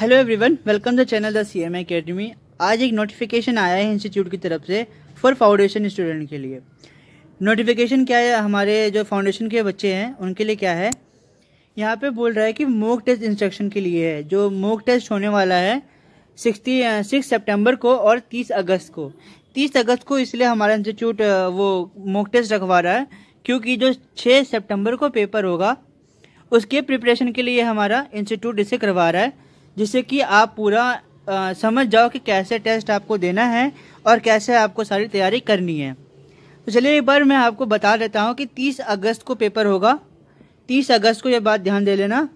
Hello everyone welcome to channel the C M academy आज एक notification आया है इंस्टीट्यूट की तरफ से फॉर फाउंडेशन स्टूडेंट के लिए नोटिफिकेशन क्या है हमारे जो फाउंडेशन के बच्चे हैं उनके लिए क्या है यहाँ पे बोल रहा है कि मोक टेस्ट इंस्ट्रक्शन के लिए है जो मोक टेस्ट होने वाला है सिक्सटी सिक्स सेप्टेम्बर को और तीस अगस्त को तीस अगस्त को इसलिए हमारा इंस्टीट्यूट uh, वो मोक टेस्ट रखवा रहा है क्योंकि जो छः सेप्टेम्बर को पेपर होगा उसके प्रिपरेशन के लिए हमारा इंस्टीट्यूट इसे करवा रहा है जिससे कि आप पूरा आ, समझ जाओ कि कैसे टेस्ट आपको देना है और कैसे आपको सारी तैयारी करनी है तो चलिए एक बार मैं आपको बता देता हूँ कि 30 अगस्त को पेपर होगा 30 अगस्त को यह बात ध्यान दे लेना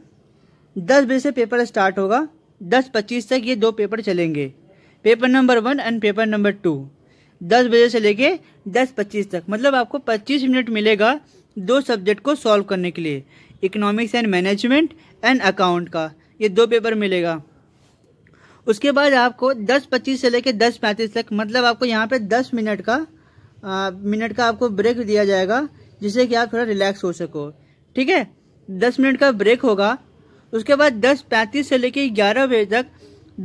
10 बजे से पेपर स्टार्ट होगा दस पच्चीस तक ये दो पेपर चलेंगे paper number one and paper number two दस बजे से लेके दस पच्चीस तक मतलब आपको पच्चीस मिनट मिलेगा दो सब्जेक्ट को सॉल्व करने के लिए economics and management and account का ये दो पेपर मिलेगा उसके बाद आपको 10:25 से लेकर 10:35 तक मतलब आपको यहाँ पे 10 मिनट का आ, मिनट का आपको ब्रेक दिया जाएगा जिससे कि आप थोड़ा रिलैक्स हो सको ठीक है 10 मिनट का ब्रेक होगा उसके बाद 10:35 से लेकर 11 बजे तक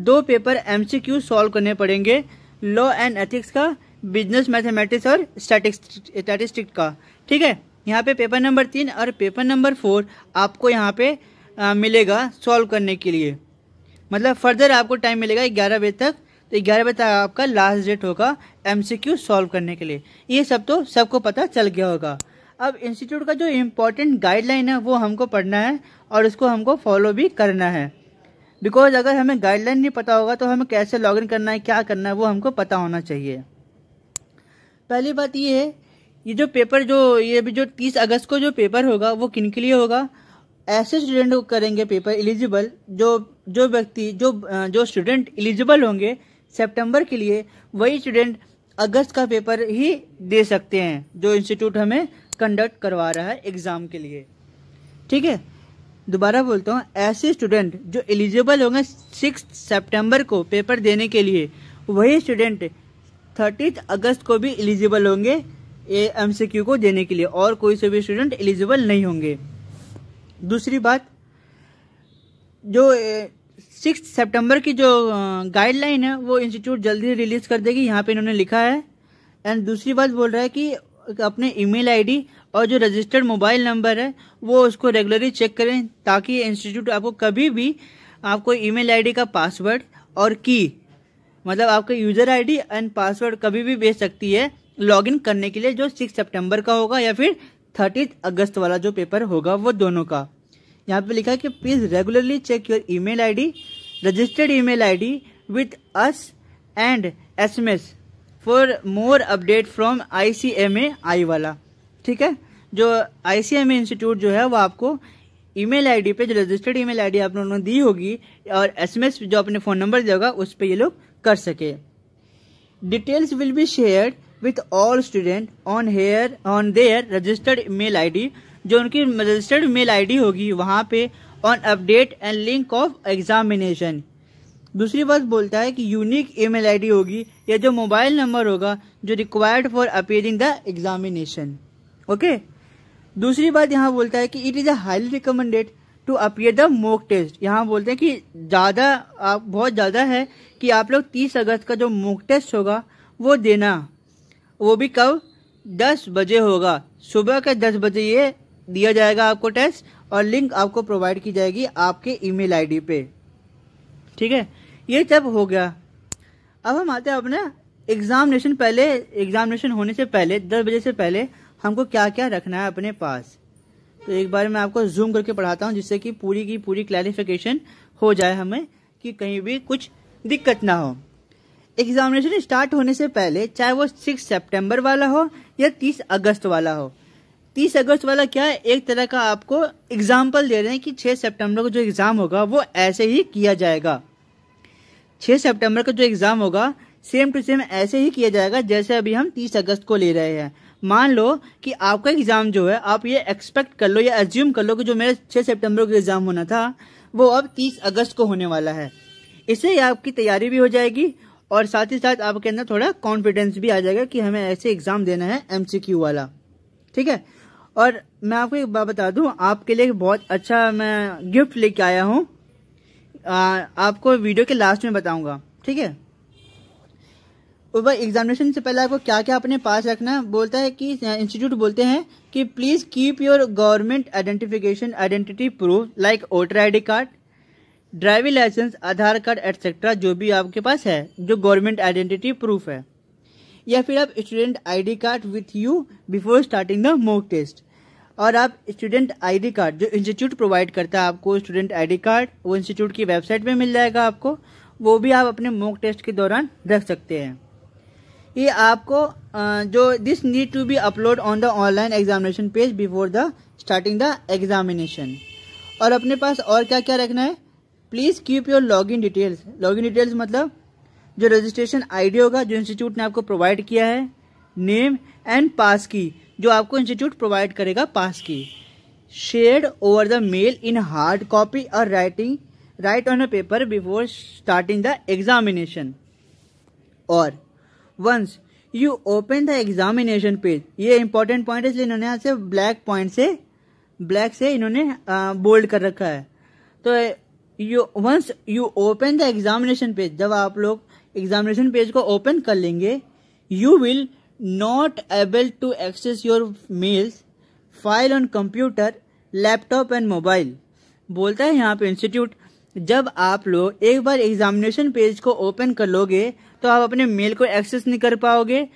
दो पेपर एमसीक्यू सॉल्व करने पड़ेंगे लॉ एंड एथिक्स का बिजनेस मैथमेटिक्स और स्टैटिस्टिक का ठीक है यहाँ पे पेपर नंबर तीन और पेपर नंबर फोर आपको यहाँ पे आ, मिलेगा सॉल्व करने के लिए मतलब फर्दर आपको टाइम मिलेगा ग्यारह बजे तक तो ग्यारह बजे तक आपका लास्ट डेट होगा एम सॉल्व करने के लिए ये सब तो सबको पता चल गया होगा अब इंस्टीट्यूट का जो इम्पोर्टेंट गाइडलाइन है वो हमको पढ़ना है और उसको हमको फॉलो भी करना है बिकॉज अगर हमें गाइडलाइन नहीं पता होगा तो हमें कैसे लॉगिन करना है क्या करना है वो हमको पता होना चाहिए पहली बात ये है ये जो पेपर जो ये भी जो तीस अगस्त को जो पेपर होगा वो किन के लिए होगा ऐसे स्टूडेंट को करेंगे पेपर एलिजिबल जो जो व्यक्ति जो जो स्टूडेंट एलिजिबल होंगे सितंबर के लिए वही स्टूडेंट अगस्त का पेपर ही दे सकते हैं जो इंस्टीट्यूट हमें कंडक्ट करवा रहा है एग्ज़ाम के लिए ठीक है दोबारा बोलता हूँ ऐसे स्टूडेंट जो एलिजिबल होंगे सिक्स सेप्टेम्बर को पेपर देने के लिए वही स्टूडेंट थर्टीथ अगस्त को भी एलिजिबल होंगे ए एम को देने के लिए और कोई से भी स्टूडेंट एलिजिबल नहीं होंगे दूसरी बात जो सिक्स सितंबर की जो गाइडलाइन है वो इंस्टीट्यूट जल्दी रिलीज़ कर देगी यहाँ पे इन्होंने लिखा है एंड दूसरी बात बोल रहा है कि अपने ईमेल आईडी और जो रजिस्टर्ड मोबाइल नंबर है वो उसको रेगुलरली चेक करें ताकि इंस्टीट्यूट आपको कभी भी आपको ईमेल आईडी का पासवर्ड और की मतलब आपके यूज़र आईडी एंड पासवर्ड कभी भी भेज सकती है लॉगिन करने के लिए जो सिक्स सितंबर का होगा या फिर थर्टीथ अगस्त वाला जो पेपर होगा वो दोनों का यहाँ पे लिखा है कि please regularly check your email ID registered email ID with us and SMS for more update from ICMAI वाला ठीक है जो आईसीएमए इंस्टीट्यूट जो है वो आपको ईमेल आईडी पे जो रजिस्टर्ड ईमेल आईडी आप लोगों ने दी होगी और एसएमएस जो अपने फ़ोन नंबर दिया होगा उस पर ये लोग कर सके details will be share with all student on their on their registered mail D जो उनकी रजिस्टर्ड मेल आईडी होगी वहाँ पे on update and link of examination दूसरी बात बोलता है कि यूनिक ईमेल आईडी होगी या जो मोबाइल नंबर होगा जो required for appearing the examination okay दूसरी बात यहाँ बोलता है कि it is a highly recommended to appear the mock test यहाँ बोलते हैं कि ज़्यादा आप बहुत ज़्यादा है कि आप लोग तीस अगस्त का जो मोक टेस्ट होगा वो देना वो भी कब दस बजे होगा सुबह के दस बजे ये दिया जाएगा आपको टेस्ट और लिंक आपको प्रोवाइड की जाएगी आपके ईमेल आईडी पे ठीक है ये जब हो गया अब हम आते हैं अपने एग्जामिनेशन पहले एग्जामिनेशन होने से पहले दस बजे से पहले हमको क्या क्या रखना है अपने पास तो एक बार मैं आपको जूम करके पढ़ाता हूँ जिससे कि पूरी की पूरी क्लैरिफिकेशन हो जाए हमें कि कहीं भी कुछ दिक्कत ना हो एग्जामिनेशन स्टार्ट होने से पहले चाहे वो सिक्स सितंबर वाला हो या तीस अगस्त वाला हो तीस अगस्त वाला क्या है एक तरह का आपको एग्जाम्पल दे रहे हैं कि छः सितंबर को जो एग्ज़ाम होगा वो ऐसे ही किया जाएगा छः सितंबर का जो एग्ज़ाम होगा सेम टू सेम ऐसे ही किया जाएगा जैसे अभी हम तीस अगस्त को ले रहे हैं मान लो कि आपका एग्ज़ाम जो है आप ये एक्सपेक्ट कर लो या एज्यूम कर लो कि जो मेरा छः सेप्टेम्बर को एग्ज़ाम होना था वो अब तीस अगस्त को होने वाला है इससे आपकी तैयारी भी हो जाएगी और साथ ही साथ आपके अंदर थोड़ा कॉन्फिडेंस भी आ जाएगा कि हमें ऐसे एग्ज़ाम देना है एमसीक्यू वाला ठीक है और मैं आपको एक बात बता दूं आपके लिए बहुत अच्छा मैं गिफ्ट लेके आया हूँ आपको वीडियो के लास्ट में बताऊंगा ठीक है ऊपर एग्जामिनेशन से पहले आपको क्या क्या अपने पास रखना है बोलता है कि इंस्टीट्यूट बोलते हैं कि please keep your government identification identity proof like voter I card driving licence Aadhaar card etcetera जो भी आपके पास है जो गवर्नमेंट आइडेंटिटी प्रूफ है या फिर आप student ID card with you before starting the mock test और आप स्टूडेंट आईडी कार्ड जो इंस्टीट्यूट प्रोवाइड करता है आपको स्टूडेंट आईडी कार्ड वो इंस्टीट्यूट की वेबसाइट में मिल जाएगा आपको वो भी आप अपने मॉक टेस्ट के दौरान रख सकते हैं ये आपको जो this need to be upload on the online examination page before the starting the examination और अपने पास और क्या क्या रखना है please keep your login details login details मतलब जो रजिस्ट्रेशन आईडी होगा जो इंस्टीट्यूट ने आपको प्रोवाइड किया है नेम एंड पास की जो आपको इंस्टीट्यूट प्रोवाइड करेगा पास की share over the mail in hard copy और writing write on a paper before starting the examination और once you open the examination page ये इंपॉर्टेंट पॉइंट है इसलिए इन्होंने यहाँ से ब्लैक पॉइंट से ब्लैक से इन्होंने बोल्ड कर रखा है तो you once you open the examination page जब आप लोग एग्जामिनेशन पेज को ओपन कर लेंगे you will not able to access your mails file on computer laptop and mobile बोलता है यहाँ पे इंस्टीट्यूट जब आप लोग एक बार एग्जामिनेशन पेज को ओपन कर लोगे तो आप अपने मेल को एक्सेस नहीं कर पाओगे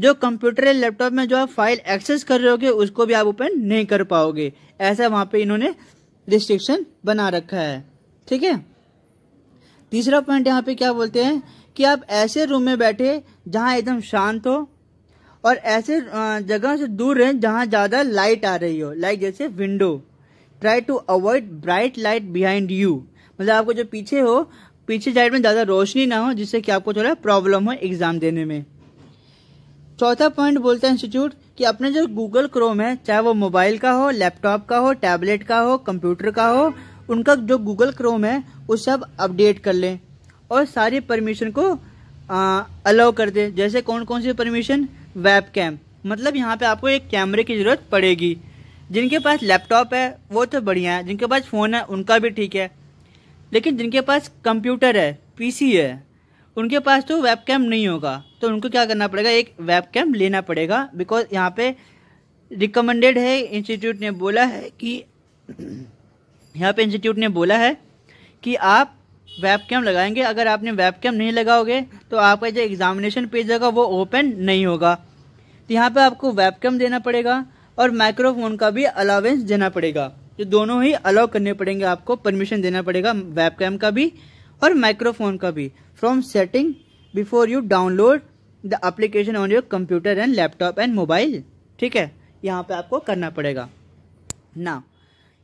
जो कंप्यूटर या लैपटॉप में जो आप फाइल एक्सेस कर रहे होगे उसको भी आप ओपन नहीं कर पाओगे ऐसा वहाँ पे इन्होंने रिस्ट्रिक्शन बना रखा है ठीक है तीसरा पॉइंट यहाँ पे क्या बोलते हैं कि आप ऐसे रूम में बैठे जहाँ एकदम शांत हो और ऐसे जगह से दूर रहें जहाँ ज़्यादा लाइट आ रही हो लाइक जैसे window try to avoid bright light behind you मतलब आपको जो पीछे हो पीछे साइड में ज़्यादा रोशनी ना हो जिससे कि आपको थोड़ा प्रॉब्लम हो एग्ज़ाम देने में चौथा पॉइंट बोलता है इंस्टीट्यूट कि अपने जो गूगल क्रोम है चाहे वो मोबाइल का हो लैपटॉप का हो टैबलेट का हो कंप्यूटर का हो उनका जो गूगल क्रोम है वो सब अपडेट कर लें और सारी परमिशन को अलाउ कर दें जैसे कौन कौन सी परमिशन वेब कैम मतलब यहाँ पे आपको एक कैमरे की ज़रूरत पड़ेगी जिनके पास लैपटॉप है वो तो बढ़िया है जिनके पास फ़ोन है उनका भी ठीक है लेकिन जिनके पास कंप्यूटर है पीसी है उनके पास तो वेब नहीं होगा तो उनको क्या करना पड़ेगा एक वेब लेना पड़ेगा बिकॉज यहाँ पे रिकमेंडेड है इंस्टीट्यूट ने बोला है कि यहाँ पे इंस्टीट्यूट ने बोला है कि आप वेब कैम लगाएंगे अगर आपने वेब कैम नहीं लगाओगे तो आपका जो एग्ज़ामिनेशन पेज होगा वो ओपन नहीं होगा तो यहाँ पे आपको वेबकम देना पड़ेगा और माइक्रोफोन का भी अलावेंस देना पड़ेगा जो दोनों ही अलाउ करने पड़ेंगे आपको परमिशन देना पड़ेगा वेबकैम का भी और माइक्रोफोन का भी from setting before you download the application on your computer and laptop and mobile ठीक है यहाँ पे आपको करना पड़ेगा ना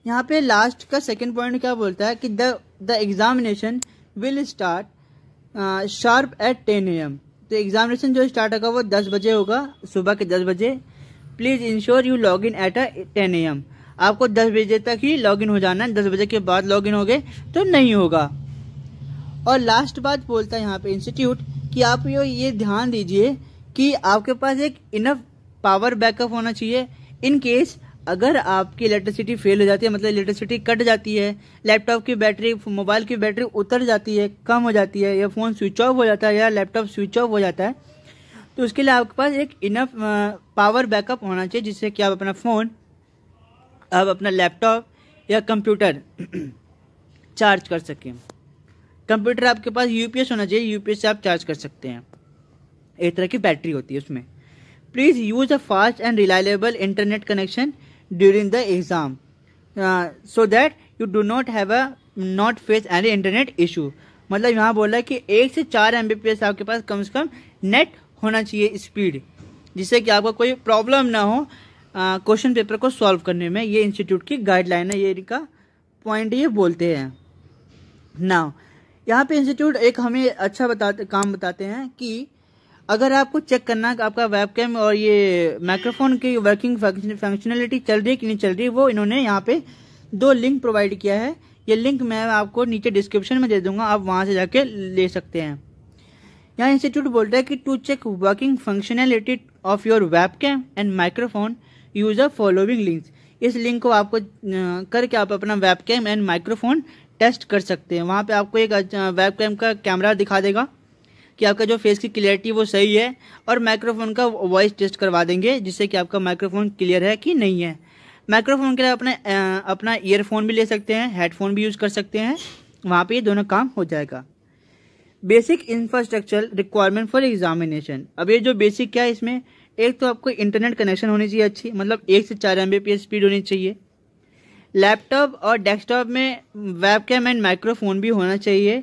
यहाँ पे लास्ट का सेकेंड पॉइंट क्या बोलता है कि the examination will start sharp at ten AM तो एग्जामिनेशन जो स्टार्ट होगा वो दस बजे होगा सुबह के दस बजे please ensure you log in at ten AM आपको दस बजे तक ही लॉग इन हो जाना है दस बजे के बाद लॉग इन हो गए तो नहीं होगा और लास्ट बात बोलता है यहाँ पे इंस्टीट्यूट कि आप ये ध्यान दीजिए कि आपके पास एक इनफ पावर बैकअप होना चाहिए इन केस अगर आपकी इलेक्ट्रिसिटी फेल हो जाती है मतलब इलेक्ट्रिसिटी कट जाती है लैपटॉप की बैटरी मोबाइल की बैटरी उतर जाती है कम हो जाती है या फ़ोन स्विच ऑफ हो जाता है या लैपटॉप स्विच ऑफ हो जाता है तो उसके लिए आपके पास एक इनफ पावर बैकअप होना चाहिए जिससे कि आप अपना फ़ोन आप अपना लैपटॉप या कंप्यूटर चार्ज कर सकें कंप्यूटर आपके पास यूपीएस होना चाहिए यूपीएस से आप चार्ज कर सकते हैं एक तरह की बैटरी होती है उसमें please use a fast and reliable internet connection during the exam uh, so that you do not have a not face any internet issue मतलब यहाँ बोला कि एक से चार एम आपके पास कम से कम नेट होना चाहिए स्पीड जिससे कि आपका कोई प्रॉब्लम ना हो क्वेश्चन uh, पेपर को सॉल्व करने में ये इंस्टीट्यूट की गाइडलाइन है ये इनका पॉइंट ये बोलते हैं नाउ यहाँ पे इंस्टीट्यूट एक हमें अच्छा बता काम बताते हैं कि अगर आपको चेक करना है आपका वेबकैम और ये माइक्रोफोन की वर्किंग फंक्शनलिटी चल रही है कि नहीं चल रही है वो इन्होंने यहाँ पे दो लिंक प्रोवाइड किया है ये लिंक मैं आपको नीचे डिस्क्रिप्शन में दे दूंगा आप वहाँ से जाके ले सकते हैं यहाँ इंस्टीट्यूट बोलता है कि to check working functionality of your cam and microphone use a following links इस लिंक को आपको करके आप अपना वेबकैम एंड माइक्रोफोन टेस्ट कर सकते हैं वहाँ पे आपको एक वेबकैम का कैमरा दिखा देगा कि आपका जो फेस की क्लियरिटी वो सही है और माइक्रोफोन का वॉइस टेस्ट करवा देंगे जिससे कि आपका माइक्रोफोन क्लियर है कि नहीं है माइक्रोफोन के लिए अपने अपना ईयरफोन भी ले सकते हैं हेडफोन भी यूज़ कर सकते हैं वहाँ पर ये दोनों काम हो जाएगा basic infrastructure requirement for examination अब ये जो बेसिक क्या है इसमें एक तो आपको इंटरनेट कनेक्शन होनी चाहिए अच्छी मतलब एक से चार एम स्पीड होनी चाहिए लैपटॉप और डेस्कटॉप में वेबकैम एंड माइक्रोफोन भी होना चाहिए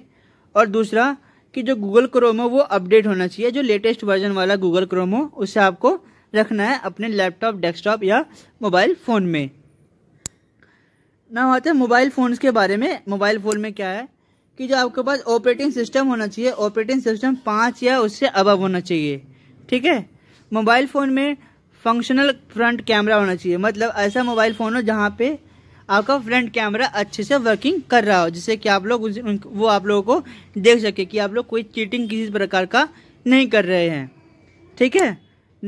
और दूसरा कि जो गूगल क्रोम हो वो अपडेट होना चाहिए जो लेटेस्ट वर्जन वाला गूगल क्रोम हो उसे आपको रखना है अपने लैपटॉप डेस्कटॉप या मोबाइल फ़ोन में ना आते हैं मोबाइल फ़ोन्स के बारे में मोबाइल फ़ोन में क्या है कि जो आपके पास ऑपरेटिंग सिस्टम होना चाहिए ऑपरेटिंग सिस्टम पाँच या उससे अबव होना चाहिए ठीक है मोबाइल फ़ोन में फंक्शनल फ्रंट कैमरा होना चाहिए मतलब ऐसा मोबाइल फ़ोन हो जहाँ पे आपका फ्रंट कैमरा अच्छे से वर्किंग कर रहा हो जिससे कि आप लोग वो आप लोगों को देख सके कि आप लोग कोई चीटिंग किसी प्रकार का नहीं कर रहे हैं ठीक है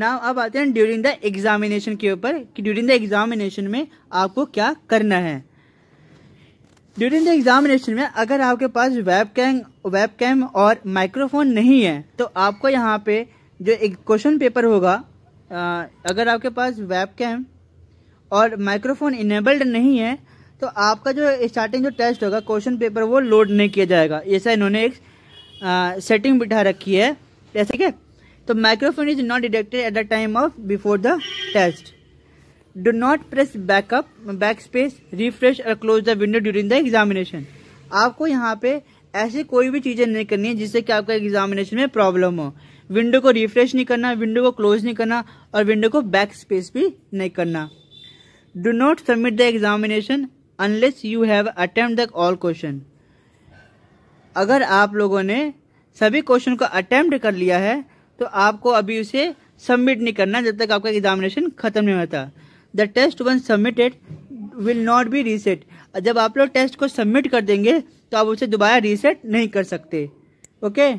ना अब आते हैं ड्यूरिंग द एग्जामिनेशन के ऊपर कि ड्यूरिंग द एग्जामिनेशन में आपको क्या करना है ड्यूरिंग द एग्जामिनेशन में अगर आपके पास वेब कैम वेब कैम और माइक्रोफोन नहीं है तो आपको यहाँ पे जो एक क्वेश्चन पेपर होगा अगर आपके पास वेब कैम और माइक्रोफोन इनेबल्ड नहीं है तो आपका जो स्टार्टिंग जो टेस्ट होगा क्वेश्चन पेपर वो लोड नहीं किया जाएगा ऐसा इन्होंने एक आ, सेटिंग बिठा रखी है जैसे कि तो microphone is not detected at the time of before the test do not press backup back space refresh और close the window during the examination आपको यहाँ पे ऐसी कोई भी चीज़ें नहीं करनी है जिससे कि आपका एग्जामिनेशन में प्रॉब्लम हो विंडो को रिफ्रेश नहीं करना विंडो को क्लोज नहीं करना और विंडो को बैक स्पेस भी नहीं करना Do not submit the examination unless you have attempted the all question. अगर आप लोगों ने सभी क्वेश्चन को अटैम्प्ट कर लिया है तो आपको अभी उसे सबमिट नहीं करना जब तक आपका एग्जामिनेशन खत्म नहीं होता the test one submitted will not be reset जब आप लोग टेस्ट को सबमिट कर देंगे तो आप उसे दोबारा रीसेट नहीं कर सकते okay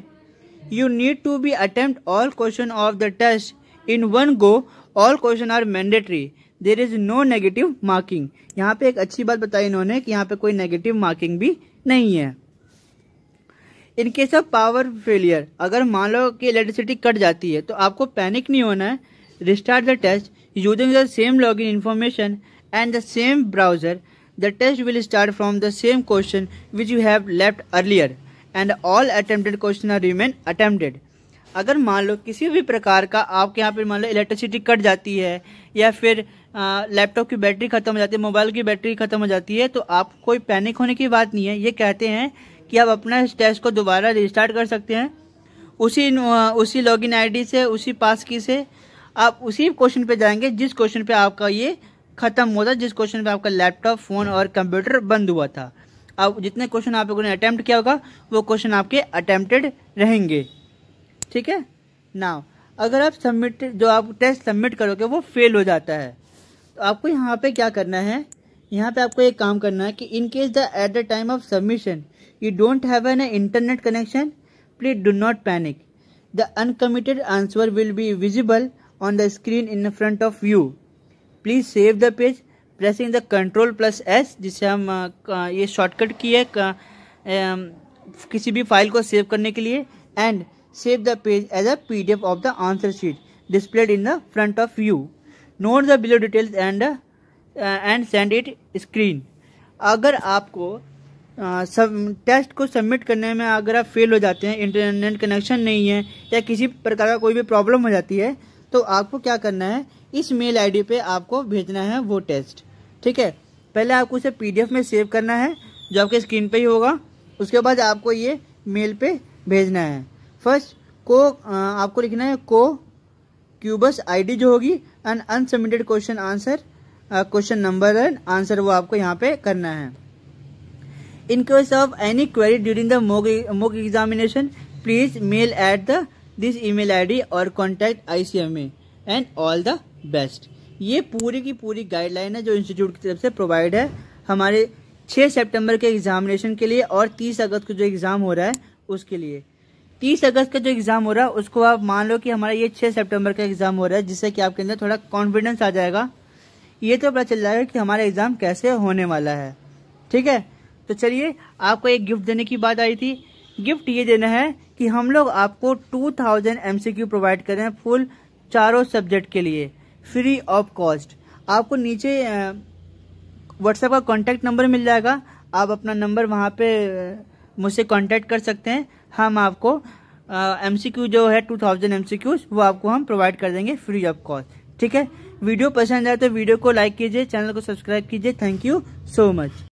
you need to be attempt all question of the test in one go all question are mandatory there is no negative marking यहाँ पे एक अच्छी बात बताई इन्होंने कि यहाँ पे कोई नेगेटिव मार्किंग भी नहीं है in case of power failure अगर मान लो कि इलेक्ट्रिसिटी कट जाती है तो आपको पैनिक नहीं होना है restart the test using the same log in information and the same browser the test will start from the same question which you have left earlier and all attempted question are remain attempted अगर मान लो किसी भी प्रकार का आपके यहाँ पर मान लो इलेक्ट्रिसिटी कट जाती है या फिर लैपटॉप की बैटरी ख़त्म हो जाती है मोबाइल की बैटरी ख़त्म हो जाती है तो आप कोई पैनिक होने की बात नहीं है ये कहते हैं कि आप अपना इस टेस्ट को दोबारा रिस्टार्ट कर सकते हैं उसी उसी लॉगिन आईडी से उसी पास की से आप उसी क्वेश्चन पे जाएंगे जिस क्वेश्चन पे आपका ये ख़त्म हुआ था जिस क्वेश्चन पे आपका लैपटॉप फ़ोन और कंप्यूटर बंद हुआ था अब जितने क्वेश्चन आप लोगों ने अटैम्प्ट किया होगा वो क्वेश्चन आपके अटैम्प्टेड रहेंगे ठीक है ना अगर आप सबमिट जो आप टेस्ट सबमिट करोगे वो फेल हो जाता है तो आपको यहाँ पे क्या करना है यहाँ पे आपको एक काम करना है कि in case the at the time of submission you don't have an internet connection please do not panic the uncommitted answer will be visible on the screen in front of you please save the page pressing the control plus S जिसे हम ये shortcut की है किसी भी file को save करने के लिए and save the page as a P D F of the answer sheet displayed in the front of you note the below details and and send it screen अगर आपको सब टेस्ट को submit करने में अगर आप फेल हो जाते हैं इंटरनेट कनेक्शन नहीं है या किसी प्रकार का कोई भी प्रॉब्लम हो जाती है तो आपको क्या करना है इस मेल आईडी पे आपको भेजना है वो टेस्ट ठीक है पहले आपको उसे पीडीएफ में सेव करना है जो आपके स्क्रीन पे ही होगा उसके बाद आपको ये मेल पे भेजना है फर्स्ट को आ, आपको लिखना है को क्यूबस आई जो होगी and unsubmitted question answer question number and answer वो आपको यहाँ पे करना है in case of any query during the mock examination please mail at the this email ID और contact a and all the best ये पूरी की पूरी गाइडलाइन है जो इंस्टीट्यूट की तरफ से प्रोवाइड है हमारे छः सेप्टेम्बर के एग्जामिनेशन के लिए और तीस अगस्त को जो एग्ज़ाम हो रहा है उसके लिए तीस अगस्त का जो एग्जाम हो रहा है उसको आप मान लो कि हमारा ये छह सितंबर का एग्जाम हो रहा है जिससे कि आपके अंदर थोड़ा कॉन्फिडेंस आ जाएगा ये तो पता चल जाएगा कि हमारा एग्जाम कैसे होने वाला है ठीक है तो चलिए आपको एक गिफ्ट देने की बात आई थी गिफ्ट ये देना है कि हम लोग आपको टू थाउजेंड क्यू प्रोवाइड करें फुल चारों सब्जेक्ट के लिए फ्री ऑफ कॉस्ट आपको नीचे व्हाट्सएप का कॉन्टेक्ट नंबर मिल जाएगा आप अपना नंबर वहाँ पे मुझसे कांटेक्ट कर सकते हैं हम आपको एम uh, जो है टू थाउजेंड वो आपको हम प्रोवाइड कर देंगे फ्री ऑफ कॉस्ट ठीक है वीडियो पसंद आए तो वीडियो को लाइक कीजिए चैनल को सब्सक्राइब कीजिए थैंक यू सो मच